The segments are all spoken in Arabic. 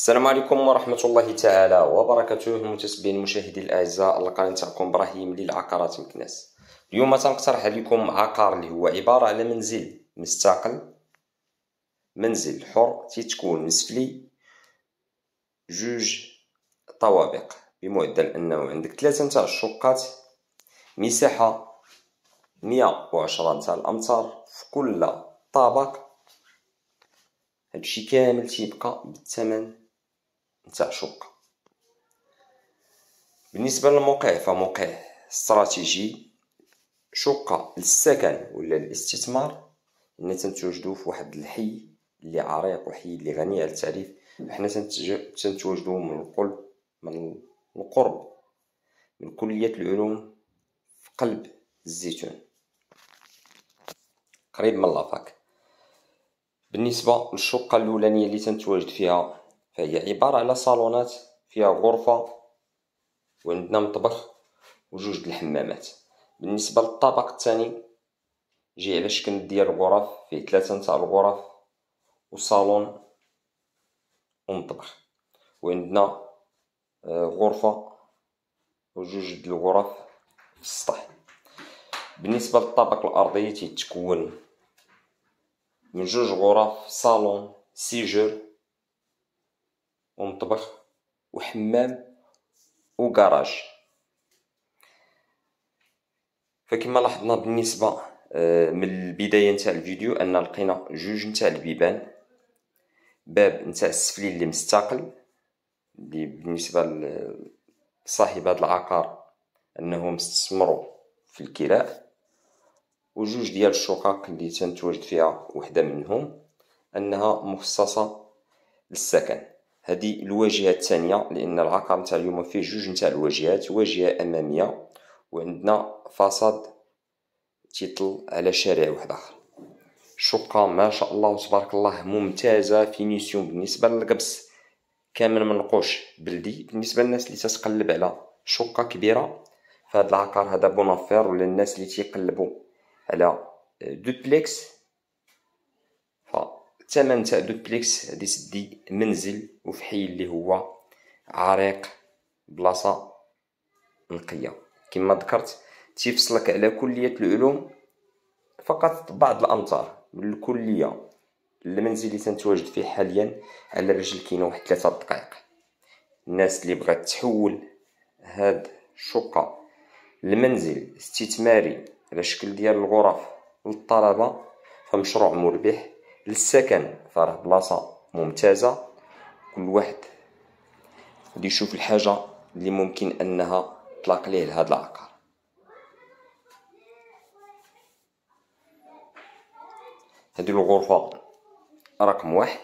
السلام عليكم ورحمة الله تعالى وبركاته المتسبين مشاهدي الأعزاء القناة تاعكم إبراهيم للعقارات مكناس اليوم تنقترح عليكم عقار اللي هو عبارة على منزل مستقل منزل حر تيتكون مسفلي جوج طوابق بمعدل أنه عندك ثلاثة نتاع الشقات مساحة مية وعشرة نتاع الأمتار في كل طابق هادشي كامل تيبقى بالثمن نتاع شقة بالنسبة للموقع فموقع استراتيجي شقة للسكن ولا الاستثمار إن تنتوجدو في واحد الحي اللي عريق وحي اللي غني على التعريف حنا تنتوجدو من القلب من القرب من كلية العلوم في قلب الزيتون قريب من لافاك بالنسبة للشقة الأولانية اللي تنتواجد فيها فهي عبارة على صالونات فيها غرفة وعندنا مطبخ وجوج د الحمامات بالنسبة للطابق الثاني جي على شكل ديال الغرف فيه ثلاثة نتاع الغرف وصالون ومطبخ وعندنا آه، غرفة وجوج د الغرف في السطح بالنسبة للطابق الأرضي تيتكون من جوج غرف صالون سيجور ومطبخ وحمام وكراج فكما لاحظنا بالنسبه آه، من البدايه نتاع الفيديو ان لقينا جوج نتاع البيبان باب نتاع السفلي اللي مستقل اللي بالنسبه لصاحب هذا العقار انهم مستثمر في الكراء وجوج ديال الشقق اللي تنتوجد فيها وحده منهم انها مخصصه للسكن هذه الواجهة الثانية لأن العقار نتاع اليوم فيه جوج نتاع الواجهات واجهة أمامية وعندنا فصاد تيطل على شارع واحد آخر شقه ما شاء الله تبارك الله ممتازة فينيسيون بالنسبة للقبس كامل منقوش بلدي بالنسبة للناس اللي تتقلب على شقة كبيرة فهاد العقار هذا بونافير ولا الناس اللي تيقلبوا على دوبليكس ف الثمن تاع دوبليكس غادي تدي منزل وفي حي اللي هو عريق بلاصه نقيه كما ذكرت تيفصلك على كليه العلوم فقط بعض الامتار من الكليه المنزل اللي تنتواجد فيه حاليا على الرجل كاينه واحد 3 دقائق الناس اللي بغات تحول هاد الشقه المنزل استثماري على شكل ديال الغرف للطلبه فمشروع مربح للسكن فراه بلاصة ممتازة كل واحد غادي يشوف الحاجة اللي ممكن انها تطلق ليه لهذا العقار هذه الغرفة رقم واحد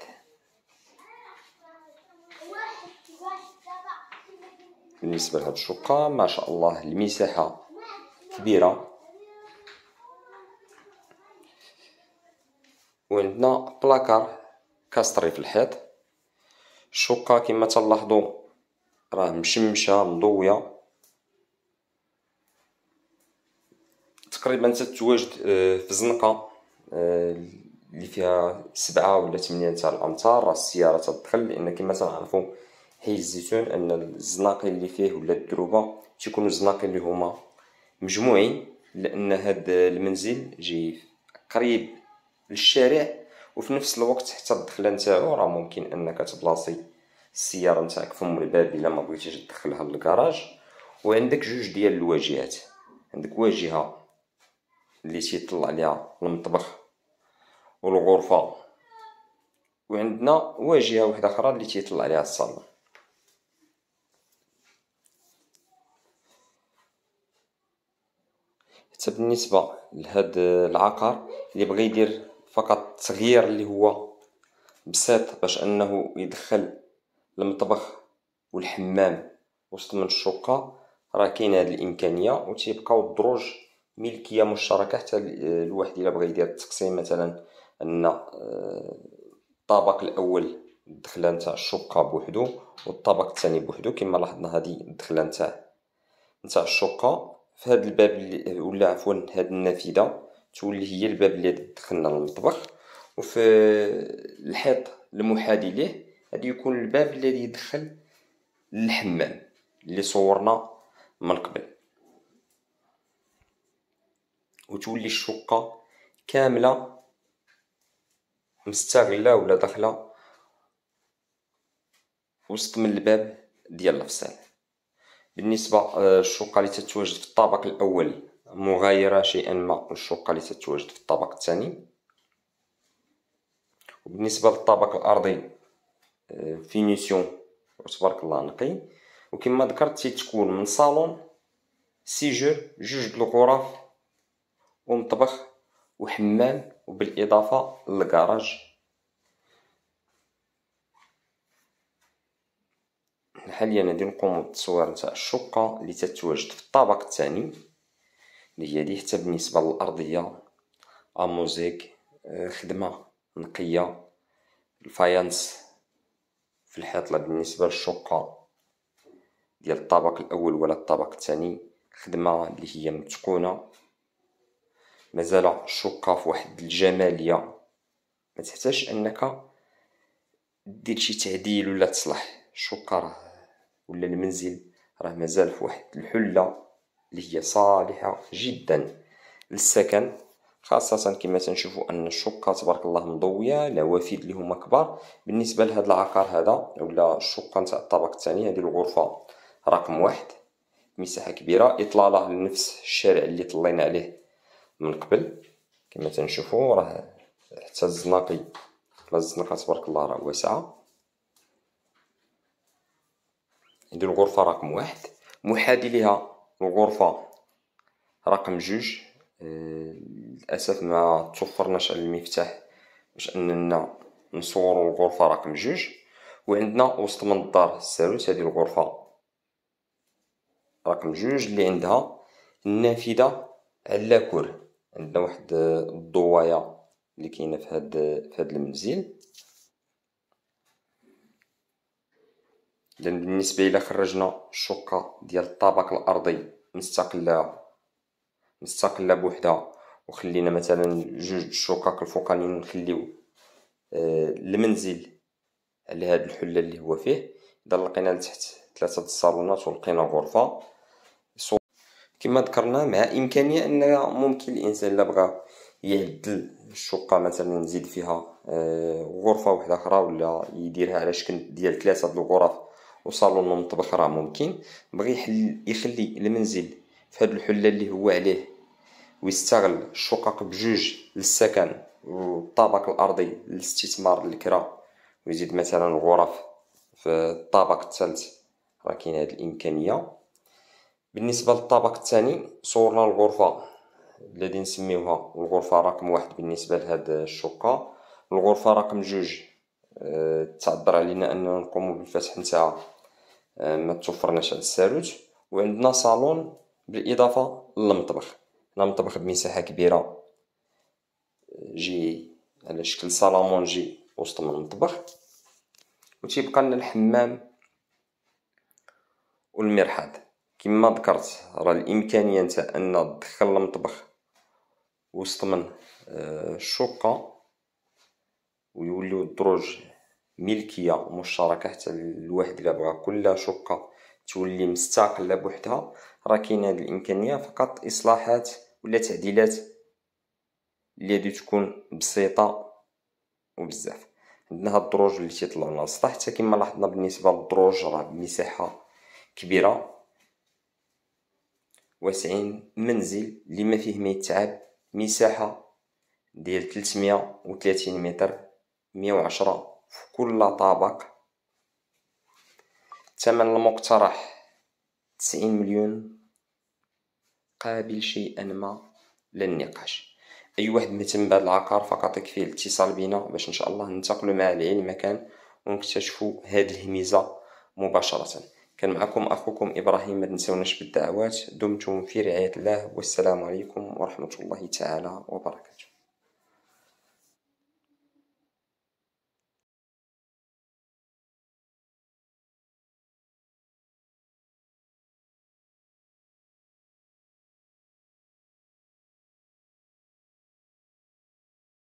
بالنسبة لهاد الشقة ما شاء الله المساحة كبيرة وعندنا بلاكار كاستري في الحيط الشقة كما تلاحظوا راه مشمشة مضوية تقريبا تتواجد آه، في زنقة آه، اللي فيها سبعة ولا ثمانية تاع الأمتار راه السيارة تدخل لأن كما تنعرفو حي الزيتون أن الزناقي اللي فيه ولا الدروبة تيكونو الزناقي اللي هما مجموعين لأن هاد المنزل جاي قريب للشارع وفي نفس الوقت حتى الدخله نتاعو راه ممكن انك تبلاصي السياره نتاعك فم الباب الا ما بغيتيش تدخلها للكراج وعندك جوج ديال الواجهات عندك واجهه اللي تيطلع عليها المطبخ والغرفه وعندنا واجهه واحده اخرى اللي تيطلع عليها الصالون حتى بالنسبه لهاد العقار اللي بغى يدير فقط تغيير اللي هو بسيط باش انه يدخل المطبخ والحمام وسط من الشقه راه كاينه هذه الامكانيه وتيبقاو الدروج ملكيه مشتركه حتى الواحد الا بغى يدير التقسيم مثلا ان آه، الطابق الاول الدخله نتاع الشقه بوحدو والطابق الثاني بوحدو كما لاحظنا هذه الدخله نتاع نتاع الشقه في هذا الباب ولا عفوا هذه النافذه تولي هي الباب اللي دخلنا للمطبخ وفي الحيط المحادي ليه غادي يكون الباب الذي يدخل للحمام اللي صورنا من قبل وتولي الشقة كاملة مستغلة ولا داخلة وسط من الباب ديال الفصال بالنسبة للشقة آه، اللي تتواجد في الطابق الأول مغايرة شيئا ما للشقة اللي تتواجد في الطابق الثاني وبالنسبة للطابق الأرضي آه، فينيسيون تبارك الله نقي وكما ذكرت تيتكون من صالون سيجور جوج الغرف ومطبخ وحمام وبالإضافة للكراج حاليا غادي نقوم بالتصوير نتاع الشقة اللي تتواجد في الطابق الثاني اللي هي حتى بالنسبه للارضيه اموزيك آه، خدمه نقيه الفايانس في الحيطله بالنسبه للشقه ديال الطابق الاول ولا الطابق الثاني خدمه اللي هي متقونه مازال الشقه في واحد الجماليه ما تحتاجش انك دير شي تعديل ولا تصلح الشقه ولا المنزل راه مازال في واحد الحله اللي هي صالحة جدا للسكن خاصة كما تنشوفوا أن الشقة تبارك الله مضوية نوافذ اللي هما كبار بالنسبة لهذا العقار هذا ولا الشقة نتاع الطابق الثاني هذه الغرفة رقم واحد مساحة كبيرة إطلالة لنفس الشارع اللي طلينا عليه من قبل كما تنشوفوا راه حتى الزناقي الزنقة تبارك الله راه واسعة هذه الغرفة رقم واحد محادي لها الغرفة رقم جوج آه، للأسف ما توفرناش المفتاح باش أننا نصورو الغرفة رقم جوج وعندنا وسط من الدار الساروت هذه الغرفة رقم جوج اللي عندها النافذة على لاكور عندنا واحد آه، الضوايا اللي كاينه في آه، في هاد المنزل لان بالنسبه الى خرجنا الشقه ديال الطبق الارضي مستقله مستقله بوحدها وخلينا مثلا جوج الشقق الفوقانيين نخليو آه، المنزل على هاد الحله اللي هو فيه اذا لقينا لتحت ثلاثه الصالونات ولقينا غرفه كما ذكرنا مع امكانيه ان ممكن الانسان الا بغى يعدل الشقه مثلا يزيد فيها آه، غرفه واحده اخرى ولا يديرها على شكل ديال ثلاثه د الغرف وصالون المطبخ راه ممكن بغي يحل يخلي المنزل في هاد الحله اللي هو عليه ويستغل الشقق بجوج للسكن والطابق الارضي للاستثمار الكرا ويزيد مثلا الغرف في الطابق الثالث راه كاين هاد الامكانيه بالنسبه للطابق الثاني صورنا الغرفه الذي نسميوها الغرفه رقم واحد بالنسبه لهاد الشقه الغرفه رقم جوج أه، تعذر علينا اننا نقوم بالفتح نتاعها آه، ما توفرناش على الساروت وعندنا صالون بالاضافه للمطبخ هنا بمساحه كبيره آه، جي على شكل صالون جي وسط من المطبخ وتيبقى لنا الحمام والمرحاض كما ذكرت راه الامكانيه نتاع ان تدخل المطبخ وسط من آه، الشقه ويوليو الدروج ملكيه مشتركه حتى الواحد بغا كل شقه تولي مستقله بوحدها راه كاين هذه الامكانيه فقط اصلاحات ولا تعديلات اللي غادي تكون بسيطه وبزاف عندنا هاد الدروج اللي تيطلعوا لنا للسطح حتى كما لاحظنا بالنسبه للدروج راه بمساحه كبيره واسعين منزل اللي ما فيه ما يتعب مساحه ديال 330 متر 110 في كل طابق الثمن المقترح 90 مليون قابل شيئا ما للنقاش اي واحد مهتم بهذا العقار فقط يكفي الاتصال بنا باش ان شاء الله ننتقلوا مع العين المكان ونكتشفوا هذه الهميزه مباشره كان معكم اخوكم ابراهيم ما تنسوناش بالدعوات دمتم في رعايه الله والسلام عليكم ورحمه الله تعالى وبركاته